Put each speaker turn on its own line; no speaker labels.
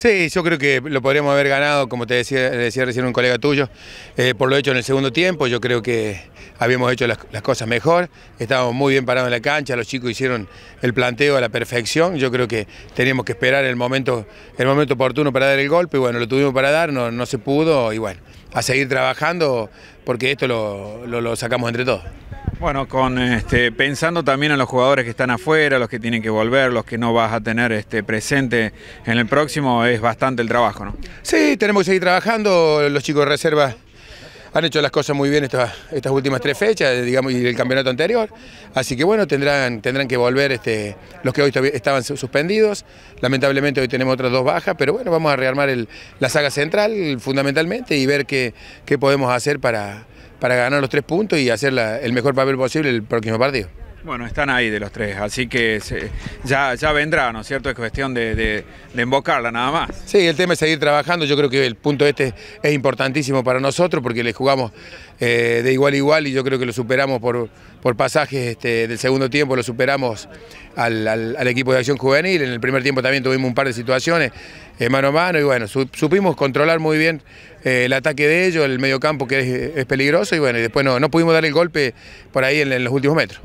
Sí, yo creo que lo podríamos haber ganado, como te decía, decía recién un colega tuyo, eh, por lo hecho en el segundo tiempo. Yo creo que habíamos hecho las, cosas mejor, estábamos muy bien parados en la cancha, los chicos hicieron el planteo a la perfección. Yo creo que teníamos que esperar el momento, el momento oportuno para dar el golpe y bueno, lo tuvimos para dar, no, se pudo y bueno, a seguir trabajando
porque esto lo sacamos entre todos. Bueno, con este, pensando también en los jugadores que están afuera, los que tienen que volver, los que no vas a tener este, presente en el próximo, es bastante el trabajo, ¿no?
Sí, tenemos que seguir trabajando, los chicos de reserva han hecho las cosas muy bien estas, últimas tres fechas, eh, digamos, y el campeonato anterior. Así que bueno, tendrán, tendrán que volver este, los que hoy estaban suspendidos. Lamentablemente hoy tenemos otras dos bajas, pero bueno, vamos a rearmar la saga central fundamentalmente y ver qué, podemos hacer para, para ganar los tres puntos y hacer el mejor papel posible el próximo partido.
Bueno, están ahí de los tres, así que ya, ya vendrá, ¿no es cierto? Es cuestión de, de, embocarla nada más.
Sí, el tema es seguir trabajando, yo creo que el punto este es importantísimo para nosotros porque le jugamos eh, de igual a igual y yo creo que lo superamos por, pasajes este, del segundo tiempo, lo superamos al, equipo de acción juvenil, en el primer tiempo también tuvimos un par de situaciones eh, mano a mano y bueno, supimos controlar muy bien eh, el ataque de ellos, el medio campo que es, peligroso y bueno, y después no, pudimos dar el golpe por ahí en los últimos metros.